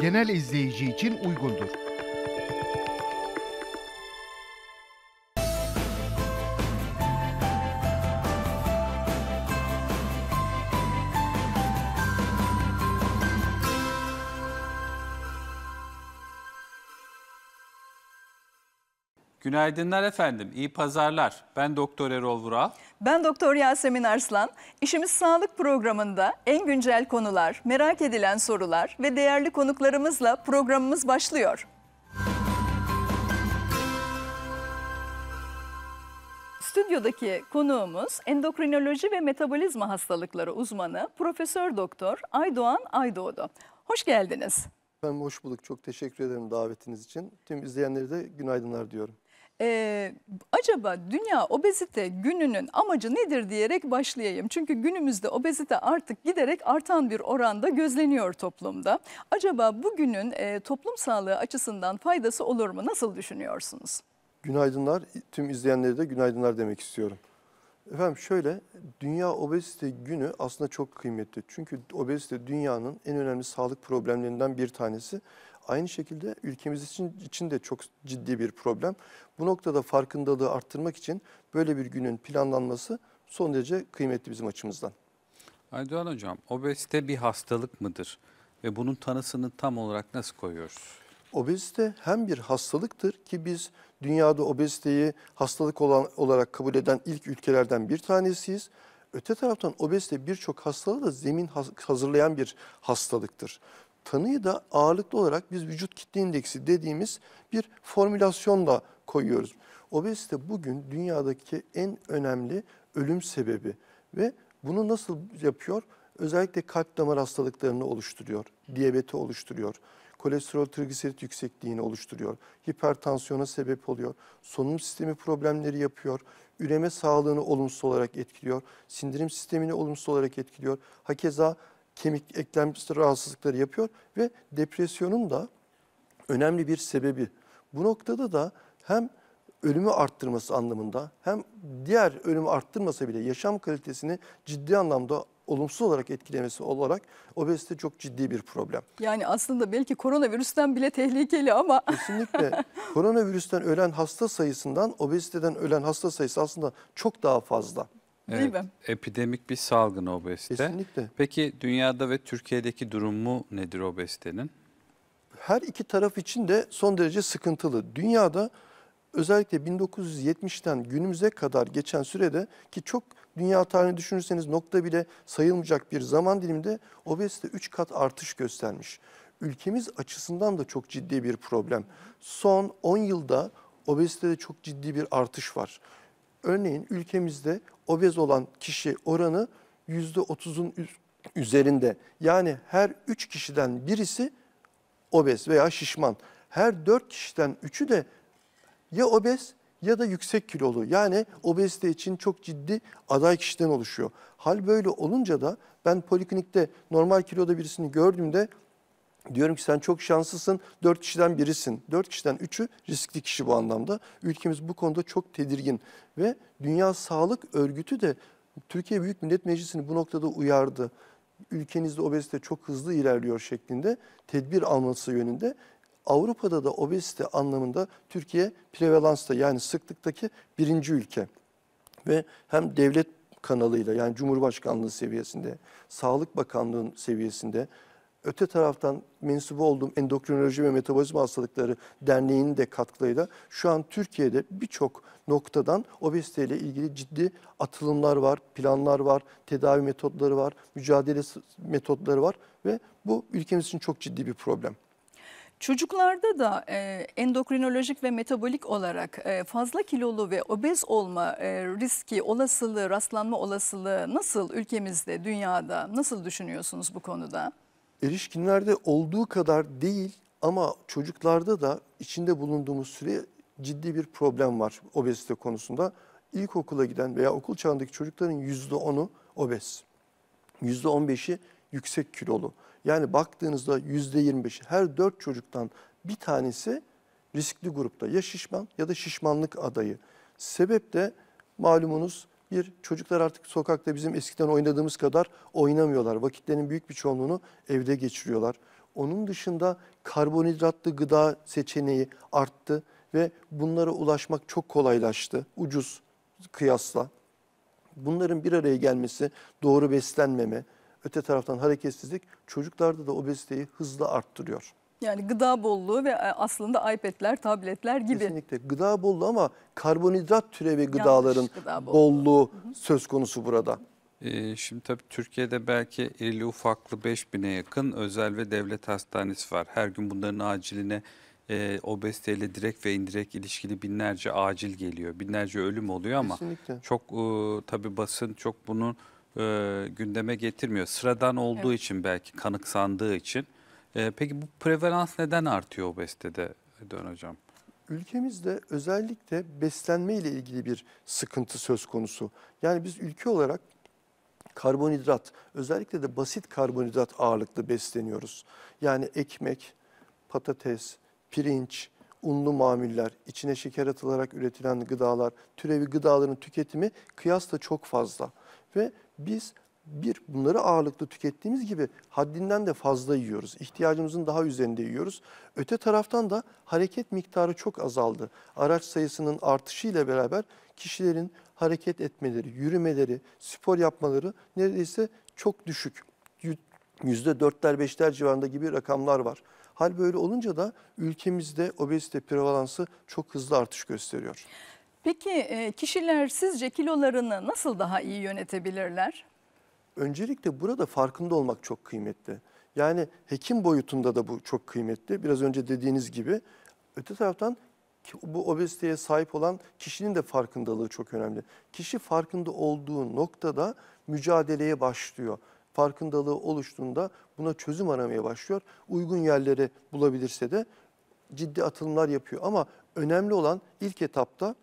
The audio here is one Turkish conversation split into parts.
genel izleyici için uygundur. Günaydınlar efendim, iyi pazarlar. Ben Doktor Erol Vural. Ben Doktor Yasemin Arslan. İşimiz Sağlık programında en güncel konular, merak edilen sorular ve değerli konuklarımızla programımız başlıyor. Stüdyodaki konuğumuz endokrinoloji ve metabolizma hastalıkları uzmanı Profesör Doktor Aydoğan Aydoğdu. Hoş geldiniz. Ben hoş bulduk. Çok teşekkür ederim davetiniz için. Tüm izleyenlere de günaydınlar diyorum e, acaba dünya obezite gününün amacı nedir diyerek başlayayım. Çünkü günümüzde obezite artık giderek artan bir oranda gözleniyor toplumda. Acaba bugünün e, toplum sağlığı açısından faydası olur mu? Nasıl düşünüyorsunuz? Günaydınlar. Tüm izleyenlere de günaydınlar demek istiyorum. Efendim şöyle, Dünya Obezite Günü aslında çok kıymetli. Çünkü obezite dünyanın en önemli sağlık problemlerinden bir tanesi. Aynı şekilde ülkemiz için, için de çok ciddi bir problem. Bu noktada farkındalığı arttırmak için böyle bir günün planlanması son derece kıymetli bizim açımızdan. Aydoğan Hocam, obezite bir hastalık mıdır? Ve bunun tanısını tam olarak nasıl koyuyoruz? Obezite hem bir hastalıktır ki biz dünyada obeziteyi hastalık olan, olarak kabul eden ilk ülkelerden bir tanesiyiz. Öte taraftan obezite birçok hastalığı da zemin hazırlayan bir hastalıktır tanıyı da ağırlıklı olarak biz vücut kitle indeksi dediğimiz bir formülasyonla koyuyoruz. Obezite bugün dünyadaki en önemli ölüm sebebi ve bunu nasıl yapıyor? Özellikle kalp damar hastalıklarını oluşturuyor, diyabeti oluşturuyor, kolesterol trigliserit yüksekliğini oluşturuyor, hipertansiyona sebep oluyor, solunum sistemi problemleri yapıyor, üreme sağlığını olumsuz olarak etkiliyor, sindirim sistemini olumsuz olarak etkiliyor. Hakeza kemik eklem rahatsızlıkları yapıyor ve depresyonun da önemli bir sebebi. Bu noktada da hem ölümü arttırması anlamında hem diğer ölümü arttırmasa bile yaşam kalitesini ciddi anlamda olumsuz olarak etkilemesi olarak obezite çok ciddi bir problem. Yani aslında belki koronavirüsten bile tehlikeli ama. Kesinlikle. koronavirüsten ölen hasta sayısından obeziteden ölen hasta sayısı aslında çok daha fazla. Evet, Değil mi? Epidemik bir salgın obezite. Kesinlikle. Peki dünyada ve Türkiye'deki durumu nedir obezitenin? Her iki taraf için de son derece sıkıntılı. Dünyada özellikle 1970'ten günümüze kadar geçen sürede ki çok dünya tarihini düşünürseniz nokta bile sayılmayacak bir zaman diliminde obezite 3 kat artış göstermiş. Ülkemiz açısından da çok ciddi bir problem. Son 10 yılda obezitede çok ciddi bir artış var. Örneğin ülkemizde obez olan kişi oranı %30'un üzerinde. Yani her 3 kişiden birisi obez veya şişman. Her 4 kişiden 3'ü de ya obez ya da yüksek kilolu. Yani obezite için çok ciddi aday kişiden oluşuyor. Hal böyle olunca da ben poliklinikte normal kiloda birisini gördüğümde Diyorum ki sen çok şanslısın, dört kişiden birisin. Dört kişiden üçü riskli kişi bu anlamda. Ülkemiz bu konuda çok tedirgin ve Dünya Sağlık Örgütü de Türkiye Büyük Millet Meclisi'ni bu noktada uyardı. Ülkenizde obezite çok hızlı ilerliyor şeklinde tedbir alması yönünde. Avrupa'da da obezite anlamında Türkiye prevalansta yani sıklıktaki birinci ülke. Ve hem devlet kanalıyla yani Cumhurbaşkanlığı seviyesinde, Sağlık Bakanlığı seviyesinde, Öte taraftan mensubu olduğum Endokrinoloji ve Metabolizma Hastalıkları Derneği'nin de katkılarıyla şu an Türkiye'de birçok noktadan obeziteyle ilgili ciddi atılımlar var, planlar var, tedavi metotları var, mücadele metotları var ve bu ülkemiz için çok ciddi bir problem. Çocuklarda da e, endokrinolojik ve metabolik olarak e, fazla kilolu ve obez olma e, riski, olasılığı, rastlanma olasılığı nasıl ülkemizde, dünyada nasıl düşünüyorsunuz bu konuda? erişkinlerde olduğu kadar değil ama çocuklarda da içinde bulunduğumuz süre ciddi bir problem var obezite konusunda. İlkokula giden veya okul çağındaki çocukların yüzde %10'u obez. yüzde %15'i yüksek kilolu. Yani baktığınızda yüzde %25 her 4 çocuktan bir tanesi riskli grupta ya şişman ya da şişmanlık adayı. Sebep de malumunuz bir, çocuklar artık sokakta bizim eskiden oynadığımız kadar oynamıyorlar. Vakitlerinin büyük bir çoğunluğunu evde geçiriyorlar. Onun dışında karbonhidratlı gıda seçeneği arttı ve bunlara ulaşmak çok kolaylaştı. Ucuz kıyasla. Bunların bir araya gelmesi, doğru beslenmeme, öte taraftan hareketsizlik çocuklarda da obeziteyi hızla arttırıyor. Yani gıda bolluğu ve e, aslında iPad'ler, tabletler gibi. Kesinlikle gıda bolluğu ama karbonhidrat türevi gıdaların gıda bolluğu, bolluğu Hı -hı. söz konusu burada. Ee, şimdi tabii Türkiye'de belki irili ufaklı 5000'e yakın özel ve devlet hastanesi var. Her gün bunların aciline e, obeziteyle direkt ve indirekt ilişkili binlerce acil geliyor. Binlerce ölüm oluyor ama Kesinlikle. çok e, tabii basın çok bunu e, gündeme getirmiyor. Sıradan olduğu evet. için belki kanıksandığı için. E, peki bu prevalans neden artıyor obezitede Dön Hocam? Ülkemizde özellikle beslenme ile ilgili bir sıkıntı söz konusu. Yani biz ülke olarak karbonhidrat, özellikle de basit karbonhidrat ağırlıklı besleniyoruz. Yani ekmek, patates, pirinç, unlu mamuller, içine şeker atılarak üretilen gıdalar, türevi gıdaların tüketimi kıyasla çok fazla. Ve biz bir bunları ağırlıklı tükettiğimiz gibi haddinden de fazla yiyoruz. İhtiyacımızın daha üzerinde yiyoruz. Öte taraftan da hareket miktarı çok azaldı. Araç sayısının artışıyla beraber kişilerin hareket etmeleri, yürümeleri, spor yapmaları neredeyse çok düşük. %4'ler 5'ler civarında gibi rakamlar var. Hal böyle olunca da ülkemizde obezite prevalansı çok hızlı artış gösteriyor. Peki e, kişiler sizce kilolarını nasıl daha iyi yönetebilirler? Öncelikle burada farkında olmak çok kıymetli. Yani hekim boyutunda da bu çok kıymetli. Biraz önce dediğiniz gibi öte taraftan bu obeziteye sahip olan kişinin de farkındalığı çok önemli. Kişi farkında olduğu noktada mücadeleye başlıyor. Farkındalığı oluştuğunda buna çözüm aramaya başlıyor. Uygun yerleri bulabilirse de ciddi atılımlar yapıyor. Ama önemli olan ilk etapta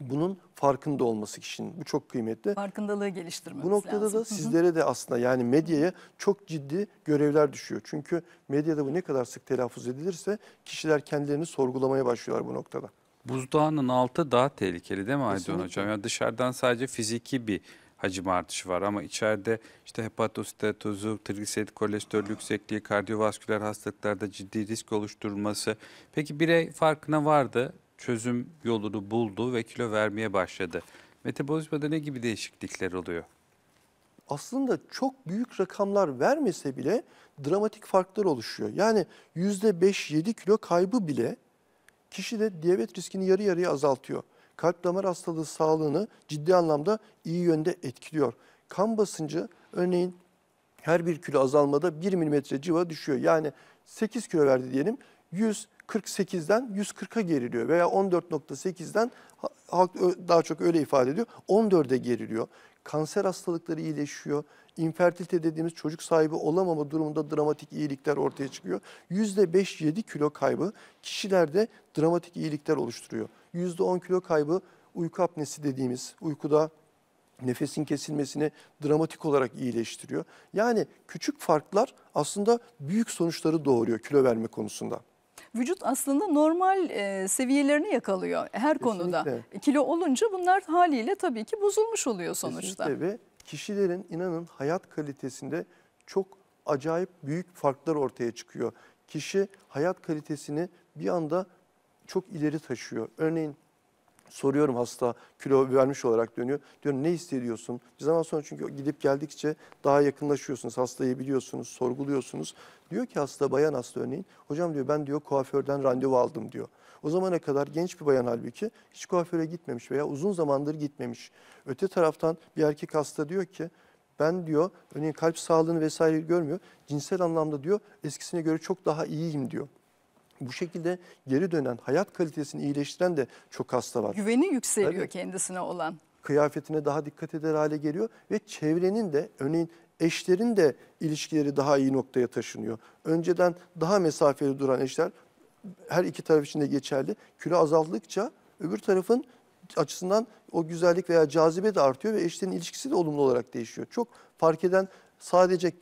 bunun farkında olması kişinin. Bu çok kıymetli. Farkındalığı geliştirmek Bu noktada lazım. da sizlere de aslında yani medyaya çok ciddi görevler düşüyor. Çünkü medyada bu ne kadar sık telaffuz edilirse kişiler kendilerini sorgulamaya başlıyorlar bu noktada. Buzdağının altı daha tehlikeli değil mi Aydın Hocam? Yani dışarıdan sadece fiziki bir hacim artışı var ama içeride işte hepatositetozu, trigliserit kolesterol yüksekliği, kardiyovasküler hastalıklarda ciddi risk oluşturulması. Peki birey farkına vardı çözüm yolunu buldu ve kilo vermeye başladı. Metabolizmada ne gibi değişiklikler oluyor? Aslında çok büyük rakamlar vermese bile dramatik farklar oluşuyor. Yani %5-7 kilo kaybı bile kişide diyabet riskini yarı yarıya azaltıyor. Kalp damar hastalığı sağlığını ciddi anlamda iyi yönde etkiliyor. Kan basıncı örneğin her bir kilo azalmada 1 milimetre civa düşüyor. Yani 8 kilo verdi diyelim 100 48'den 140'a geriliyor veya 14.8'den halk daha çok öyle ifade ediyor 14'e geriliyor. Kanser hastalıkları iyileşiyor. İnfertilite dediğimiz çocuk sahibi olamama durumunda dramatik iyilikler ortaya çıkıyor. %5-7 kilo kaybı kişilerde dramatik iyilikler oluşturuyor. %10 kilo kaybı uyku apnesi dediğimiz uykuda nefesin kesilmesini dramatik olarak iyileştiriyor. Yani küçük farklar aslında büyük sonuçları doğuruyor kilo verme konusunda vücut aslında normal e, seviyelerini yakalıyor her Kesinlikle. konuda. Kilo olunca bunlar haliyle tabii ki bozulmuş oluyor sonuçta. Kesinlikle ve kişilerin inanın hayat kalitesinde çok acayip büyük farklar ortaya çıkıyor. Kişi hayat kalitesini bir anda çok ileri taşıyor. Örneğin soruyorum hasta kilo vermiş olarak dönüyor. Diyorum ne hissediyorsun? Bir zaman sonra çünkü gidip geldikçe daha yakınlaşıyorsunuz. Hastayı biliyorsunuz, sorguluyorsunuz. Diyor ki hasta bayan hasta örneğin. Hocam diyor ben diyor kuaförden randevu aldım diyor. O zamana kadar genç bir bayan halbuki hiç kuaföre gitmemiş veya uzun zamandır gitmemiş. Öte taraftan bir erkek hasta diyor ki ben diyor örneğin kalp sağlığını vesaire görmüyor. Cinsel anlamda diyor eskisine göre çok daha iyiyim diyor bu şekilde geri dönen, hayat kalitesini iyileştiren de çok hasta var. Güveni yükseliyor Tabii, kendisine olan. Kıyafetine daha dikkat eder hale geliyor ve çevrenin de örneğin eşlerin de ilişkileri daha iyi noktaya taşınıyor. Önceden daha mesafeli duran eşler her iki taraf için de geçerli. Kilo azaldıkça öbür tarafın açısından o güzellik veya cazibe de artıyor ve eşlerin ilişkisi de olumlu olarak değişiyor. Çok fark eden sadece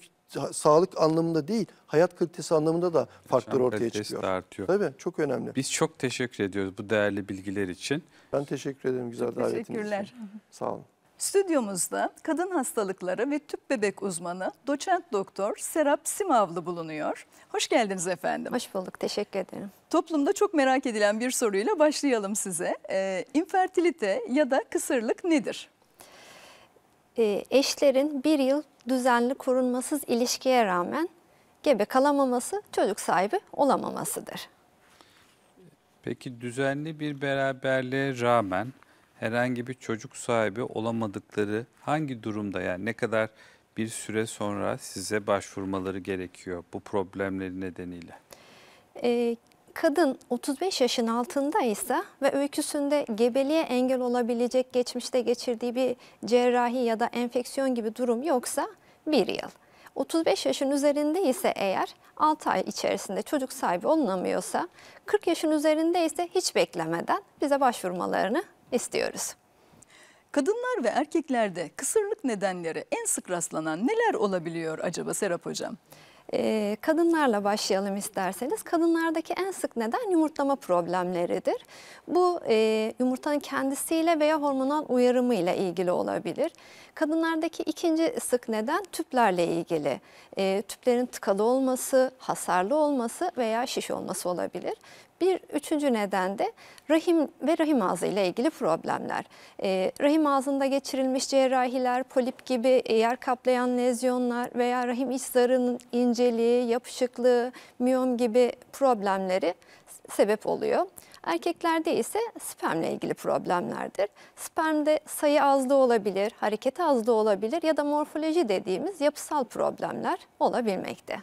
sağlık anlamında değil, hayat kalitesi anlamında da farklar ortaya çıkıyor. De artıyor. Tabii çok önemli. Biz çok teşekkür ediyoruz bu değerli bilgiler için. Ben teşekkür ederim güzel davetiniz için. Teşekkürler. Sağ olun. Stüdyomuzda kadın hastalıkları ve tüp bebek uzmanı doçent doktor Serap Simavlı bulunuyor. Hoş geldiniz efendim. Hoş bulduk teşekkür ederim. Toplumda çok merak edilen bir soruyla başlayalım size. Ee, infertilite ya da kısırlık nedir? E, eşlerin bir yıl düzenli korunmasız ilişkiye rağmen gebe kalamaması çocuk sahibi olamamasıdır. Peki düzenli bir beraberliğe rağmen herhangi bir çocuk sahibi olamadıkları hangi durumda yani ne kadar bir süre sonra size başvurmaları gerekiyor bu problemleri nedeniyle? E, kadın 35 yaşın altında ise ve öyküsünde gebeliğe engel olabilecek geçmişte geçirdiği bir cerrahi ya da enfeksiyon gibi durum yoksa bir yıl. 35 yaşın üzerinde ise eğer 6 ay içerisinde çocuk sahibi olunamıyorsa 40 yaşın üzerinde ise hiç beklemeden bize başvurmalarını istiyoruz. Kadınlar ve erkeklerde kısırlık nedenleri en sık rastlanan neler olabiliyor acaba Serap Hocam? E, kadınlarla başlayalım isterseniz. Kadınlardaki en sık neden yumurtlama problemleridir. Bu e, yumurtanın kendisiyle veya hormonal uyarımıyla ilgili olabilir. Kadınlardaki ikinci sık neden tüplerle ilgili. E, tüplerin tıkalı olması, hasarlı olması veya şiş olması olabilir. Bir üçüncü neden de rahim ve rahim ağzı ile ilgili problemler. Ee, rahim ağzında geçirilmiş cerrahiler, polip gibi e, yer kaplayan lezyonlar veya rahim iç zarının inceliği, yapışıklığı, miyom gibi problemleri sebep oluyor. Erkeklerde ise spermle ilgili problemlerdir. Spermde sayı azlığı olabilir, hareket azlığı olabilir ya da morfoloji dediğimiz yapısal problemler olabilmekte.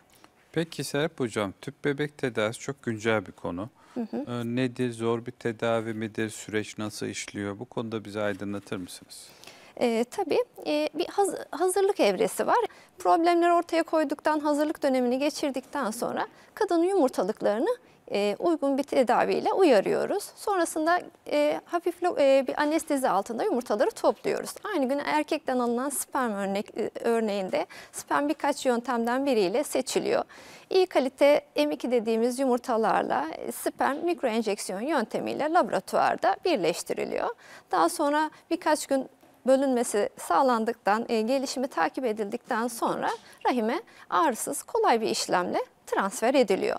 Peki Serap Hocam, tüp bebek tedavisi çok güncel bir konu. Hı hı. Ee, nedir, zor bir tedavi midir, süreç nasıl işliyor? Bu konuda bize aydınlatır mısınız? E, tabii e, bir haz hazırlık evresi var. Problemleri ortaya koyduktan, hazırlık dönemini geçirdikten sonra kadının yumurtalıklarını e, uygun bir tedaviyle uyarıyoruz. Sonrasında e, hafif e, bir anestezi altında yumurtaları topluyoruz. Aynı gün erkekten alınan sperm örnek, e, örneğinde sperm birkaç yöntemden biriyle seçiliyor. İyi kalite M2 dediğimiz yumurtalarla e, sperm mikroenjeksiyon yöntemiyle laboratuvarda birleştiriliyor. Daha sonra birkaç gün bölünmesi sağlandıktan, e, gelişimi takip edildikten sonra rahime ağrısız kolay bir işlemle transfer ediliyor.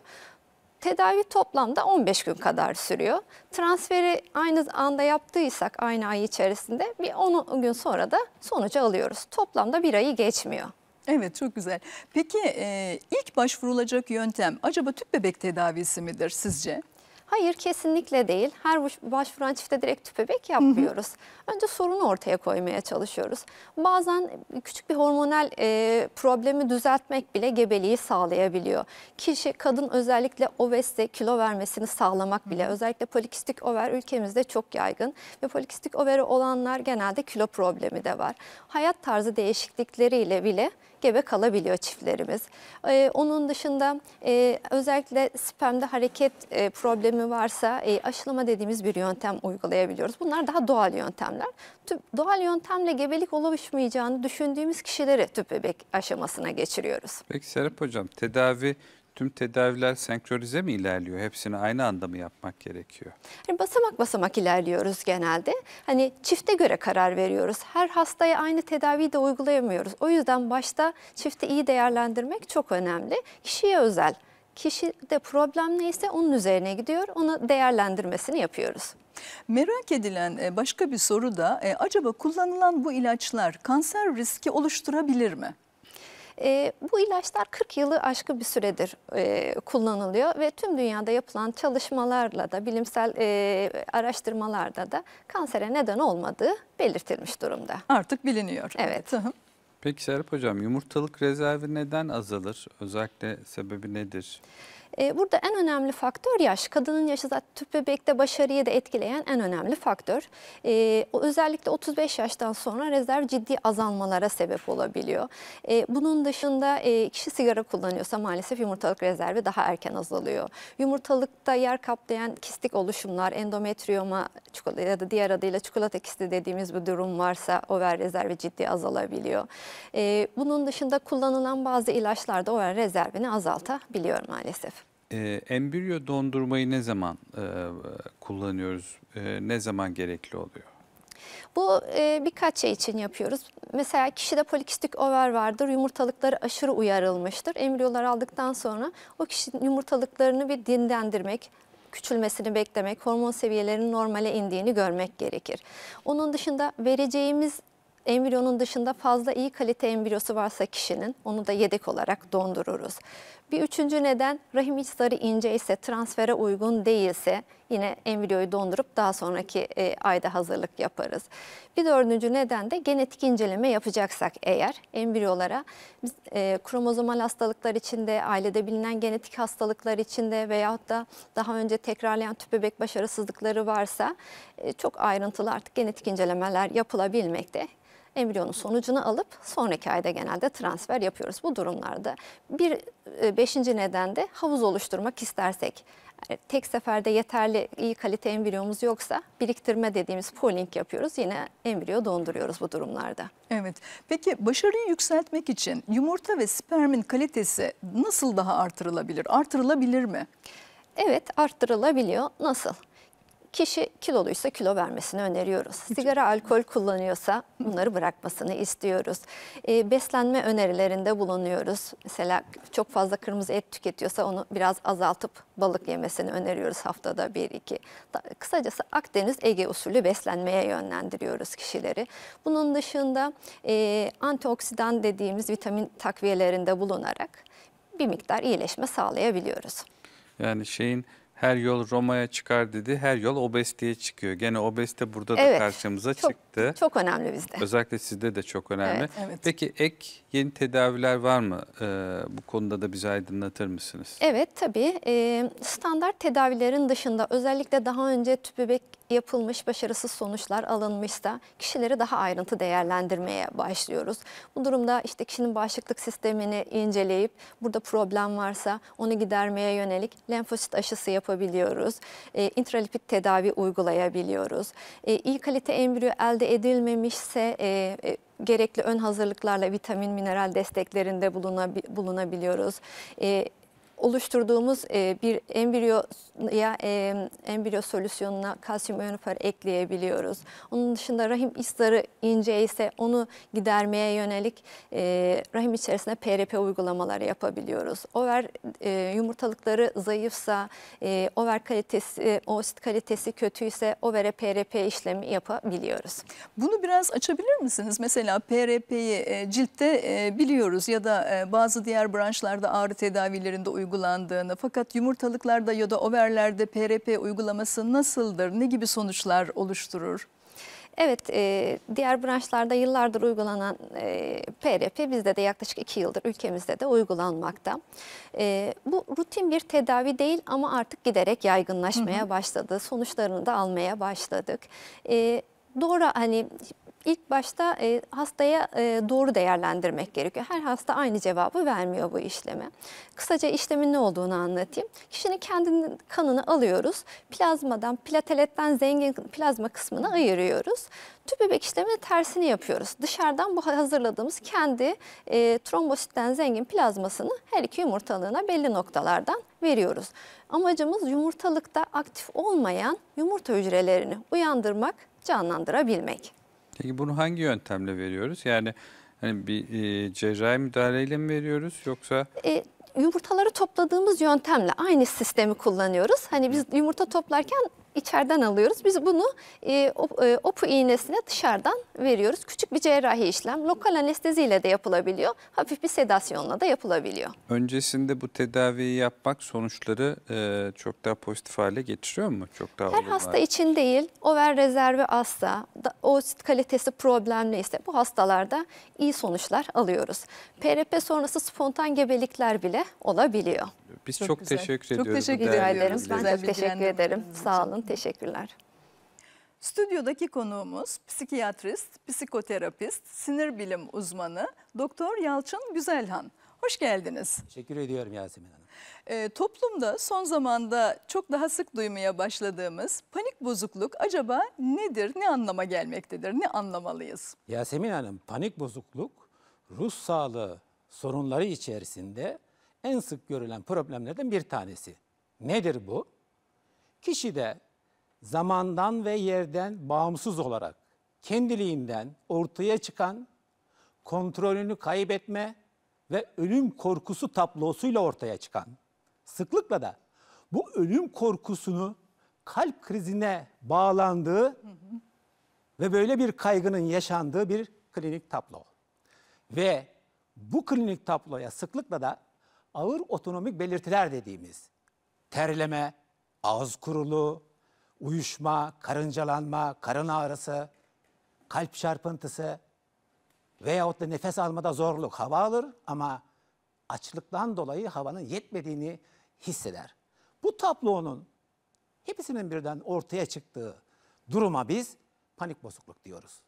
Tedavi toplamda 15 gün kadar sürüyor. Transferi aynı anda yaptıysak aynı ay içerisinde bir 10 gün sonra da sonucu alıyoruz. Toplamda bir ayı geçmiyor. Evet çok güzel. Peki e, ilk başvurulacak yöntem acaba tüp bebek tedavisi midir sizce? Hayır kesinlikle değil. Her başvuran çifte direkt tüpebek yapmıyoruz. Önce sorunu ortaya koymaya çalışıyoruz. Bazen küçük bir hormonal e, problemi düzeltmek bile gebeliği sağlayabiliyor. Kişi kadın özellikle obezde kilo vermesini sağlamak bile özellikle polikistik over ülkemizde çok yaygın ve polikistik overi olanlar genelde kilo problemi de var. Hayat tarzı değişiklikleriyle bile gebe kalabiliyor çiftlerimiz. Ee, onun dışında e, özellikle spermde hareket e, problemi bölümü varsa e, aşılama dediğimiz bir yöntem uygulayabiliyoruz. Bunlar daha doğal yöntemler. Tüp, doğal yöntemle gebelik oluşmayacağını düşündüğümüz kişileri tüp bebek aşamasına geçiriyoruz. Peki Serap Hocam tedavi tüm tedaviler senkronize mi ilerliyor? Hepsini aynı anda mı yapmak gerekiyor? Yani basamak basamak ilerliyoruz genelde. Hani çifte göre karar veriyoruz. Her hastaya aynı tedaviyi de uygulayamıyoruz. O yüzden başta çifti iyi değerlendirmek çok önemli. Kişiye özel kişide problem neyse onun üzerine gidiyor. Ona değerlendirmesini yapıyoruz. Merak edilen e, başka bir soru da e, acaba kullanılan bu ilaçlar kanser riski oluşturabilir mi? E, bu ilaçlar 40 yılı aşkı bir süredir e, kullanılıyor ve tüm dünyada yapılan çalışmalarla da bilimsel e, araştırmalarda da kansere neden olmadığı belirtilmiş durumda. Artık biliniyor. Evet. evet. Peki Serap Hocam yumurtalık rezervi neden azalır? Özellikle sebebi nedir? Ee, burada en önemli faktör yaş. Kadının yaşı zaten tüp bebekte başarıyı da etkileyen en önemli faktör. Ee, özellikle 35 yaştan sonra rezerv ciddi azalmalara sebep olabiliyor. Ee, bunun dışında e, kişi sigara kullanıyorsa maalesef yumurtalık rezervi daha erken azalıyor. Yumurtalıkta yer kaplayan kistik oluşumlar, endometrioma ya da diğer adıyla çikolata kisti dediğimiz bu durum varsa over rezervi ciddi azalabiliyor. bunun dışında kullanılan bazı ilaçlar da over rezervini azaltabiliyor maalesef. E, embriyo dondurmayı ne zaman e, kullanıyoruz? E, ne zaman gerekli oluyor? Bu e, birkaç şey için yapıyoruz. Mesela kişide polikistik over vardır, yumurtalıkları aşırı uyarılmıştır. Embriyolar aldıktan sonra o kişinin yumurtalıklarını bir dinlendirmek, küçülmesini beklemek, hormon seviyelerinin normale indiğini görmek gerekir. Onun dışında vereceğimiz Embriyonun dışında fazla iyi kalite embriyosu varsa kişinin onu da yedek olarak dondururuz. Bir üçüncü neden rahim iç zarı ince ise transfere uygun değilse yine embriyoyu dondurup daha sonraki e, ayda hazırlık yaparız. Bir dördüncü neden de genetik inceleme yapacaksak eğer embriyolara biz, e, kromozomal hastalıklar içinde, ailede bilinen genetik hastalıklar içinde veyahut da daha önce tekrarlayan tüp bebek başarısızlıkları varsa e, çok ayrıntılı artık genetik incelemeler yapılabilmekte embriyonun sonucunu alıp sonraki ayda genelde transfer yapıyoruz. Bu durumlarda bir e, beşinci neden de havuz oluşturmak istersek tek seferde yeterli iyi kalite embriyomuz yoksa biriktirme dediğimiz pooling yapıyoruz. Yine embriyo donduruyoruz bu durumlarda. Evet. Peki başarıyı yükseltmek için yumurta ve spermin kalitesi nasıl daha artırılabilir? Artırılabilir mi? Evet, arttırılabiliyor. Nasıl? Kişi kiloluysa kilo vermesini öneriyoruz. Sigara, alkol kullanıyorsa bunları bırakmasını istiyoruz. E, beslenme önerilerinde bulunuyoruz. Mesela çok fazla kırmızı et tüketiyorsa onu biraz azaltıp balık yemesini öneriyoruz haftada bir iki. Kısacası Akdeniz Ege usulü beslenmeye yönlendiriyoruz kişileri. Bunun dışında e, antioksidan dediğimiz vitamin takviyelerinde bulunarak bir miktar iyileşme sağlayabiliyoruz. Yani şeyin her yol Roma'ya çıkar dedi. Her yol obesteye çıkıyor. Gene obeste burada evet, da karşımıza çok, çıktı. Çok önemli bizde. Özellikle sizde de çok önemli. Evet, evet. Peki ek yeni tedaviler var mı? Ee, bu konuda da bizi aydınlatır mısınız? Evet tabii. Ee, standart tedavilerin dışında özellikle daha önce tüp bebek yapılmış başarısız sonuçlar alınmışsa kişileri daha ayrıntı değerlendirmeye başlıyoruz. Bu durumda işte kişinin bağışıklık sistemini inceleyip burada problem varsa onu gidermeye yönelik lenfosit aşısı yapabiliyoruz. E, intralipid tedavi uygulayabiliyoruz. E, iyi kalite embriyo elde edilmemişse e, e, gerekli ön hazırlıklarla vitamin, mineral desteklerinde bulunabiliyoruz. E, oluşturduğumuz e, bir embriyo ya e, embriyo solüsyonuna kalsiyum iyonopar ekleyebiliyoruz. Onun dışında rahim istarı ince ise onu gidermeye yönelik e, rahim içerisinde PRP uygulamaları yapabiliyoruz. Over e, yumurtalıkları zayıfsa, e, over kalitesi, e, oosit kalitesi kötüyse overe PRP işlemi yapabiliyoruz. Bunu biraz açabilir misiniz? Mesela PRP'yi e, ciltte e, biliyoruz ya da e, bazı diğer branşlarda ağrı tedavilerinde uygulandığını fakat yumurtalıklarda ya da over haberlerde PRP uygulaması nasıldır? Ne gibi sonuçlar oluşturur? Evet, e, diğer branşlarda yıllardır uygulanan e, PRP bizde de yaklaşık iki yıldır ülkemizde de uygulanmakta. E, bu rutin bir tedavi değil ama artık giderek yaygınlaşmaya hı hı. başladı. Sonuçlarını da almaya başladık. E, doğru hani ilk başta e, hastaya e, doğru değerlendirmek gerekiyor. Her hasta aynı cevabı vermiyor bu işleme. Kısaca işlemin ne olduğunu anlatayım. Kişinin kendinin kanını alıyoruz. Plazmadan, plateletten zengin plazma kısmını ayırıyoruz. Tüp bebek işleminin tersini yapıyoruz. Dışarıdan bu hazırladığımız kendi e, trombositten zengin plazmasını her iki yumurtalığına belli noktalardan veriyoruz. Amacımız yumurtalıkta aktif olmayan yumurta hücrelerini uyandırmak, canlandırabilmek. Peki bunu hangi yöntemle veriyoruz? Yani hani bir e, cerrahi müdahaleyle mi veriyoruz yoksa? E, yumurtaları topladığımız yöntemle aynı sistemi kullanıyoruz. Hani biz yumurta toplarken içeriden alıyoruz. Biz bunu e, op, e, opu iğnesine dışarıdan veriyoruz. Küçük bir cerrahi işlem. Lokal anesteziyle de yapılabiliyor. Hafif bir sedasyonla da yapılabiliyor. Öncesinde bu tedaviyi yapmak sonuçları e, çok daha pozitif hale getiriyor mu? Çok daha Her hasta hale. için değil. Over rezervi azsa, oosit kalitesi problemliyse bu hastalarda iyi sonuçlar alıyoruz. PRP sonrası spontan gebelikler bile olabiliyor. Biz çok, çok teşekkür çok ediyoruz. Çok teşekkür ederim. Ben çok teşekkür ederim. Sağ olun. Teşekkürler. Stüdyodaki konuğumuz psikiyatrist, psikoterapist, sinir bilim uzmanı Doktor Yalçın Güzelhan. Hoş geldiniz. Teşekkür ediyorum Yasemin Hanım. E, toplumda son zamanda çok daha sık duymaya başladığımız panik bozukluk acaba nedir, ne anlama gelmektedir, ne anlamalıyız? Yasemin Hanım, panik bozukluk ruh sağlığı sorunları içerisinde en sık görülen problemlerden bir tanesi. Nedir bu? Kişide zamandan ve yerden bağımsız olarak kendiliğinden ortaya çıkan kontrolünü kaybetme ve ölüm korkusu tablosuyla ortaya çıkan, sıklıkla da bu ölüm korkusunu kalp krizine bağlandığı hı hı. ve böyle bir kaygının yaşandığı bir klinik tablo. Ve bu klinik tabloya sıklıkla da ağır otonomik belirtiler dediğimiz terleme, ağız kuruluğu uyuşma, karıncalanma, karın ağrısı, kalp çarpıntısı veyahut da nefes almada zorluk hava alır ama açlıktan dolayı havanın yetmediğini hisseder. Bu tablonun hepsinin birden ortaya çıktığı duruma biz panik bozukluk diyoruz.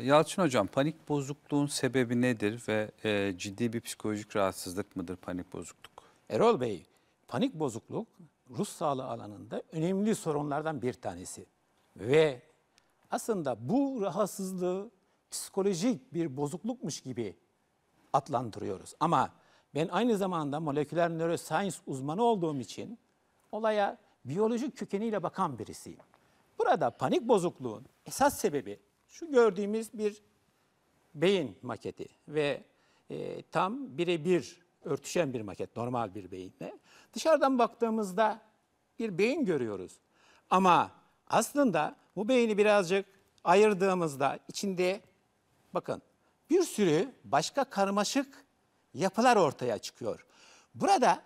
Yalçın Hocam panik bozukluğun sebebi nedir ve e, ciddi bir psikolojik rahatsızlık mıdır panik bozukluk? Erol Bey panik bozukluk Rus sağlığı alanında önemli sorunlardan bir tanesi. Ve aslında bu rahatsızlığı psikolojik bir bozuklukmuş gibi atlandırıyoruz. Ama ben aynı zamanda moleküler neuroscience uzmanı olduğum için olaya biyolojik kökeniyle bakan birisiyim. Burada panik bozukluğun esas sebebi şu gördüğümüz bir beyin maketi ve e, tam birebir örtüşen bir maket normal bir beyinle. Dışarıdan baktığımızda bir beyin görüyoruz. Ama aslında bu beyni birazcık ayırdığımızda içinde bakın bir sürü başka karmaşık yapılar ortaya çıkıyor. Burada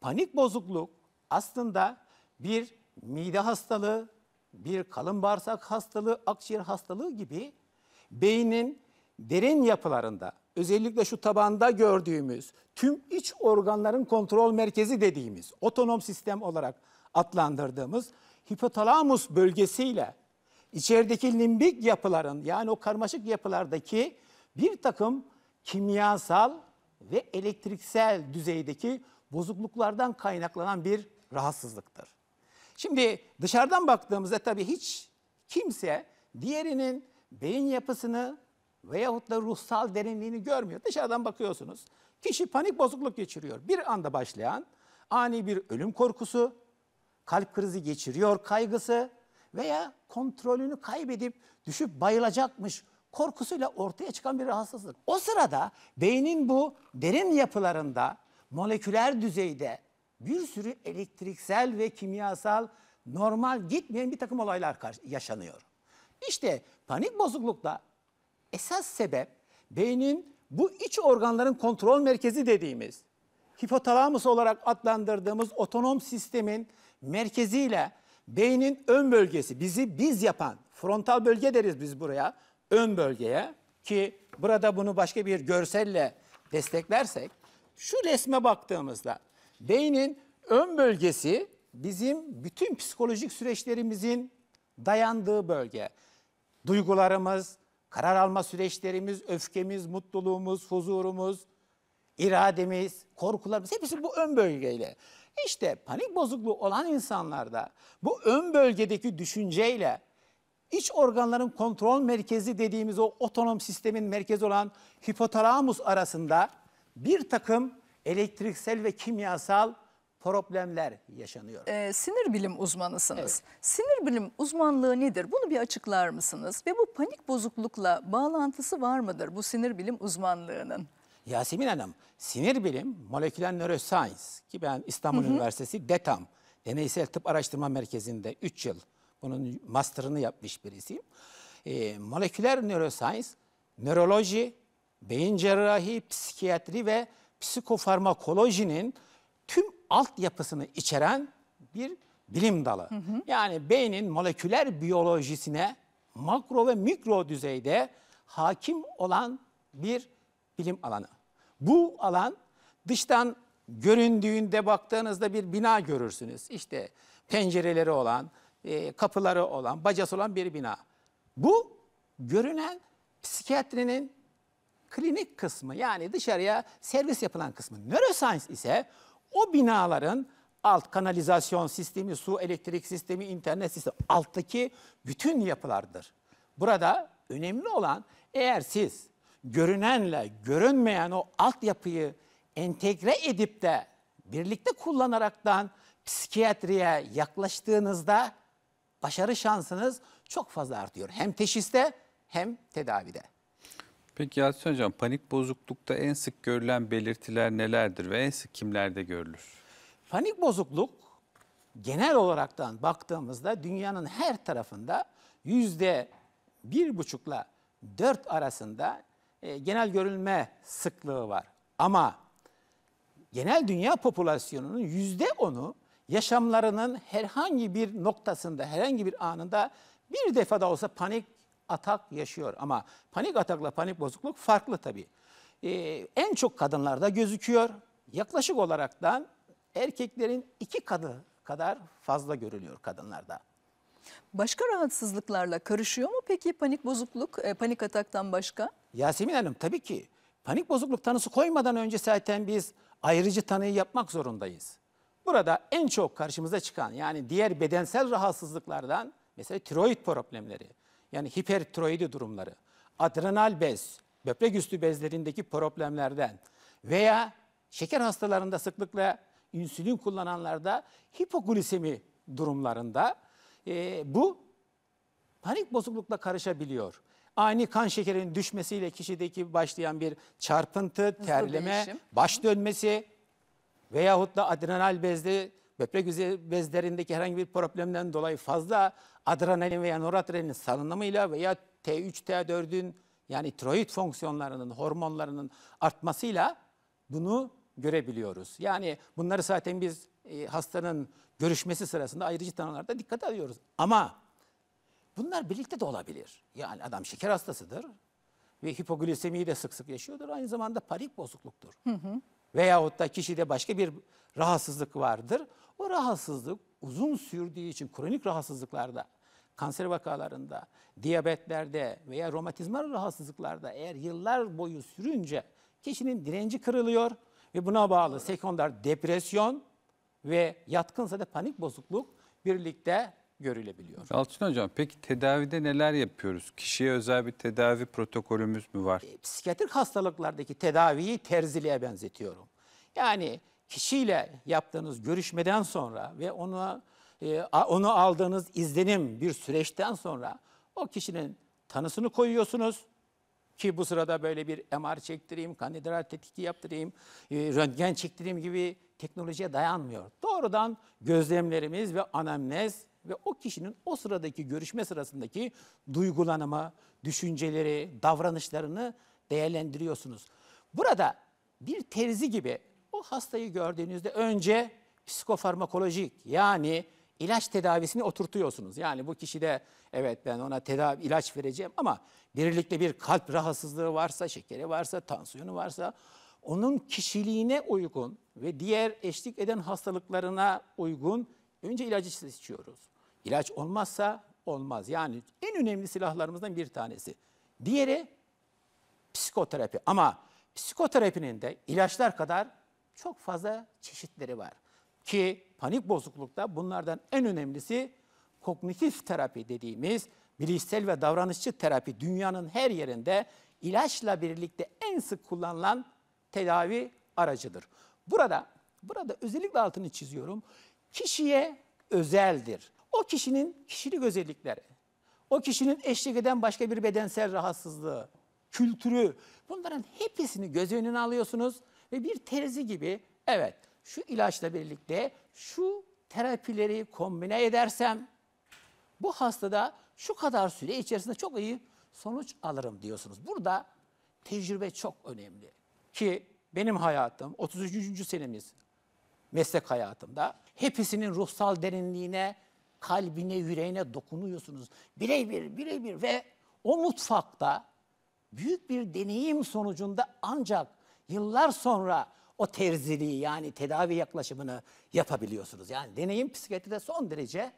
panik bozukluk aslında bir mide hastalığı, bir kalın bağırsak hastalığı, akciğer hastalığı gibi beynin derin yapılarında özellikle şu tabanda gördüğümüz tüm iç organların kontrol merkezi dediğimiz otonom sistem olarak adlandırdığımız hipotalamus bölgesiyle içerideki limbik yapıların yani o karmaşık yapılardaki bir takım kimyasal ve elektriksel düzeydeki bozukluklardan kaynaklanan bir rahatsızlıktır. Şimdi dışarıdan baktığımızda tabii hiç kimse diğerinin beyin yapısını veyahut da ruhsal derinliğini görmüyor. Dışarıdan bakıyorsunuz. Kişi panik bozukluk geçiriyor. Bir anda başlayan ani bir ölüm korkusu, kalp krizi geçiriyor kaygısı veya kontrolünü kaybedip düşüp bayılacakmış korkusuyla ortaya çıkan bir rahatsızlık. O sırada beynin bu derin yapılarında moleküler düzeyde bir sürü elektriksel ve kimyasal normal gitmeyen bir takım olaylar yaşanıyor. İşte panik bozuklukla Esas sebep beynin bu iç organların kontrol merkezi dediğimiz hipotalamus olarak adlandırdığımız otonom sistemin merkeziyle beynin ön bölgesi bizi biz yapan frontal bölge deriz biz buraya ön bölgeye ki burada bunu başka bir görselle desteklersek şu resme baktığımızda beynin ön bölgesi bizim bütün psikolojik süreçlerimizin dayandığı bölge. Duygularımız, Karar alma süreçlerimiz, öfkemiz, mutluluğumuz, huzurumuz, irademiz, korkularımız hepsi bu ön bölgeyle. İşte panik bozukluğu olan insanlarda bu ön bölgedeki düşünceyle iç organların kontrol merkezi dediğimiz o otonom sistemin merkezi olan hipotalamus arasında bir takım elektriksel ve kimyasal problemler yaşanıyor. Ee, sinir bilim uzmanısınız. Evet. Sinir bilim uzmanlığı nedir? Bunu bir açıklar mısınız? Ve bu panik bozuklukla bağlantısı var mıdır bu sinir bilim uzmanlığının? Yasemin Hanım, sinir bilim, moleküler neuroscience ki ben İstanbul hı hı. Üniversitesi DETAM, Deneysel Tıp Araştırma Merkezi'nde 3 yıl bunun master'ını yapmış birisiyim. Ee, moleküler neuroscience, nöroloji, beyin cerrahi, psikiyatri ve psikofarmakolojinin tüm altyapısını içeren bir bilim dalı. Hı hı. Yani beynin moleküler biyolojisine makro ve mikro düzeyde hakim olan bir bilim alanı. Bu alan dıştan göründüğünde baktığınızda bir bina görürsünüz. İşte pencereleri olan, e, kapıları olan, bacası olan bir bina. Bu görünen psikiyatrinin klinik kısmı yani dışarıya servis yapılan kısmı. Neuroscience ise o binaların alt kanalizasyon sistemi, su elektrik sistemi, internet sistemi alttaki bütün yapılardır. Burada önemli olan eğer siz görünenle görünmeyen o altyapıyı entegre edip de birlikte kullanaraktan psikiyatriye yaklaştığınızda başarı şansınız çok fazla artıyor. Hem teşhiste hem tedavide. Peki Yalçın Hocam panik bozuklukta en sık görülen belirtiler nelerdir ve en sık kimlerde görülür? Panik bozukluk genel olaraktan baktığımızda dünyanın her tarafında yüzde bir buçukla dört arasında e, genel görülme sıklığı var. Ama genel dünya popülasyonunun yüzde onu yaşamlarının herhangi bir noktasında, herhangi bir anında bir defa da olsa panik atak yaşıyor. Ama panik atakla panik bozukluk farklı tabii. Ee, en çok kadınlarda gözüküyor. Yaklaşık olarak da erkeklerin iki kadı kadar fazla görülüyor kadınlarda. Başka rahatsızlıklarla karışıyor mu peki panik bozukluk, e, panik ataktan başka? Yasemin Hanım tabii ki. Panik bozukluk tanısı koymadan önce zaten biz ayrıcı tanıyı yapmak zorundayız. Burada en çok karşımıza çıkan yani diğer bedensel rahatsızlıklardan mesela tiroid problemleri, yani hipertiroidi durumları, adrenal bez, böbrek üstü bezlerindeki problemlerden veya şeker hastalarında sıklıkla insülin kullananlarda hipoglisemi durumlarında e, bu panik bozuklukla karışabiliyor. Ani kan şekerinin düşmesiyle kişideki başlayan bir çarpıntı, terleme, baş dönmesi veyahut da adrenal bezde böbrek yüzeyi bezlerindeki herhangi bir problemden dolayı fazla adrenalin veya noradrenalin salınımıyla veya T3, T4'ün yani tiroid fonksiyonlarının, hormonlarının artmasıyla bunu görebiliyoruz. Yani bunları zaten biz e, hastanın görüşmesi sırasında ayrıcı tanılarda dikkate alıyoruz. Ama bunlar birlikte de olabilir. Yani adam şeker hastasıdır ve hipoglisemiyi de sık sık yaşıyordur. Aynı zamanda panik bozukluktur. Hı hı. Veyahut da kişide başka bir rahatsızlık vardır. Bu rahatsızlık uzun sürdüğü için kronik rahatsızlıklarda, kanser vakalarında, diyabetlerde veya romatizmal rahatsızlıklarda eğer yıllar boyu sürünce kişinin direnci kırılıyor ve buna bağlı sekonder depresyon ve yatkınsa da panik bozukluk birlikte görülebiliyor. Alçın Hocam peki tedavide neler yapıyoruz? Kişiye özel bir tedavi protokolümüz mü var? E, psikiyatrik hastalıklardaki tedaviyi terziliğe benzetiyorum. Yani kişiyle yaptığınız görüşmeden sonra ve onu e, onu aldığınız izlenim bir süreçten sonra o kişinin tanısını koyuyorsunuz. Ki bu sırada böyle bir MR çektireyim, kandidral tetkiki yaptırayım, e, röntgen çektireyim gibi teknolojiye dayanmıyor. Doğrudan gözlemlerimiz ve anamnez ve o kişinin o sıradaki görüşme sırasındaki duygulanımı, düşünceleri, davranışlarını değerlendiriyorsunuz. Burada bir terzi gibi bu hastayı gördüğünüzde önce psikofarmakolojik yani ilaç tedavisini oturtuyorsunuz. Yani bu kişide evet ben ona tedavi ilaç vereceğim ama birlikte bir kalp rahatsızlığı varsa, şekeri varsa, tansiyonu varsa onun kişiliğine uygun ve diğer eşlik eden hastalıklarına uygun önce ilacı seçiyoruz. İlaç olmazsa olmaz. Yani en önemli silahlarımızdan bir tanesi. Diğeri psikoterapi ama psikoterapinin de ilaçlar kadar çok fazla çeşitleri var. Ki panik bozuklukta bunlardan en önemlisi kognitif terapi dediğimiz bilişsel ve davranışçı terapi dünyanın her yerinde ilaçla birlikte en sık kullanılan tedavi aracıdır. Burada burada özellikle altını çiziyorum. Kişiye özeldir. O kişinin kişilik özellikleri, o kişinin eşlik eden başka bir bedensel rahatsızlığı, kültürü bunların hepsini göz önüne alıyorsunuz ve bir terzi gibi evet şu ilaçla birlikte şu terapileri kombine edersem bu hastada şu kadar süre içerisinde çok iyi sonuç alırım diyorsunuz. Burada tecrübe çok önemli. Ki benim hayatım 33. senemiz meslek hayatımda hepsinin ruhsal derinliğine, kalbine, yüreğine dokunuyorsunuz. Birebir, birebir ve o mutfakta büyük bir deneyim sonucunda ancak yıllar sonra o terziliği yani tedavi yaklaşımını yapabiliyorsunuz. Yani deneyim psikiyatride son derece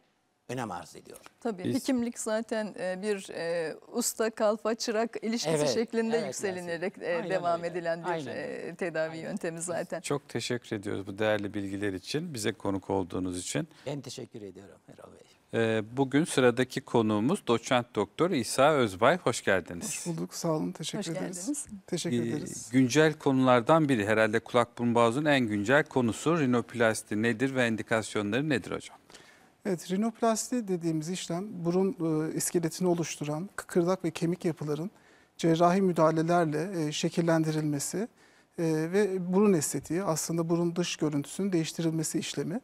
önem arz ediyor. Tabii Biz, hekimlik zaten e, bir e, usta kalfa çırak ilişkisi evet, şeklinde evet, yükselinerek e, devam öyle. edilen bir aynen. E, tedavi aynen. yöntemi zaten. Çok teşekkür ediyoruz bu değerli bilgiler için. Bize konuk olduğunuz için. Ben teşekkür ediyorum Erol Bey. Ee, bugün sıradaki konuğumuz doçent doktor İsa Özbay. Hoş geldiniz. Hoş bulduk. Sağ olun. Teşekkür Hoş ederiz. Geldiniz. Teşekkür ee, ederiz. Güncel konulardan biri herhalde kulak burun boğazın en güncel konusu rinoplasti nedir ve indikasyonları nedir hocam? Evet, rinoplasti dediğimiz işlem burun e, iskeletini oluşturan kıkırdak ve kemik yapıların cerrahi müdahalelerle e, şekillendirilmesi e, ve burun estetiği aslında burun dış görüntüsünün değiştirilmesi işlemi.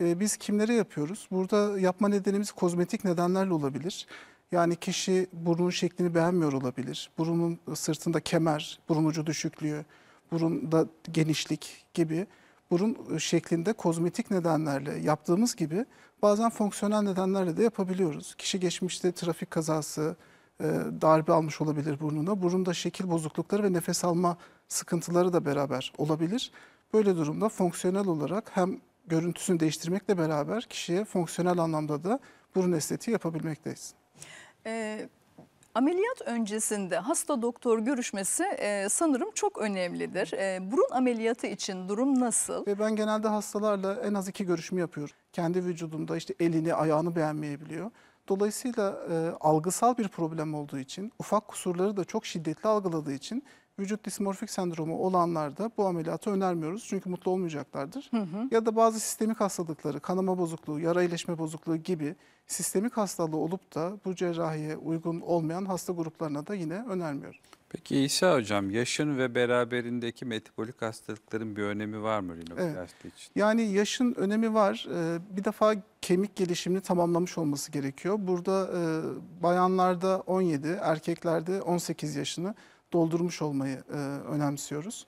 Ee, biz kimlere yapıyoruz? Burada yapma nedenimiz kozmetik nedenlerle olabilir. Yani kişi burnun şeklini beğenmiyor olabilir. Burunun sırtında kemer, burun ucu düşüklüğü, burunda genişlik gibi burun e, şeklinde kozmetik nedenlerle yaptığımız gibi bazen fonksiyonel nedenlerle de yapabiliyoruz. Kişi geçmişte trafik kazası, e, darbe almış olabilir burnuna. Burunda şekil bozuklukları ve nefes alma sıkıntıları da beraber olabilir. Böyle durumda fonksiyonel olarak hem görüntüsünü değiştirmekle beraber kişiye fonksiyonel anlamda da burun estetiği yapabilmekteyiz. Evet. Ameliyat öncesinde hasta doktor görüşmesi e, sanırım çok önemlidir. E, burun ameliyatı için durum nasıl? Ve ben genelde hastalarla en az iki görüşme yapıyorum. Kendi vücudunda işte elini ayağını beğenmeyebiliyor. Dolayısıyla e, algısal bir problem olduğu için ufak kusurları da çok şiddetli algıladığı için vücut dismorfik sendromu olanlarda bu ameliyatı önermiyoruz. Çünkü mutlu olmayacaklardır. Hı hı. Ya da bazı sistemik hastalıkları, kanama bozukluğu, yara iyileşme bozukluğu gibi sistemik hastalığı olup da bu cerrahiye uygun olmayan hasta gruplarına da yine önermiyorum. Peki İsa Hocam yaşın ve beraberindeki metabolik hastalıkların bir önemi var mı rinoplasti evet. için? Yani yaşın önemi var. Ee, bir defa kemik gelişimini tamamlamış olması gerekiyor. Burada e, bayanlarda 17, erkeklerde 18 yaşını doldurmuş olmayı e, önemsiyoruz.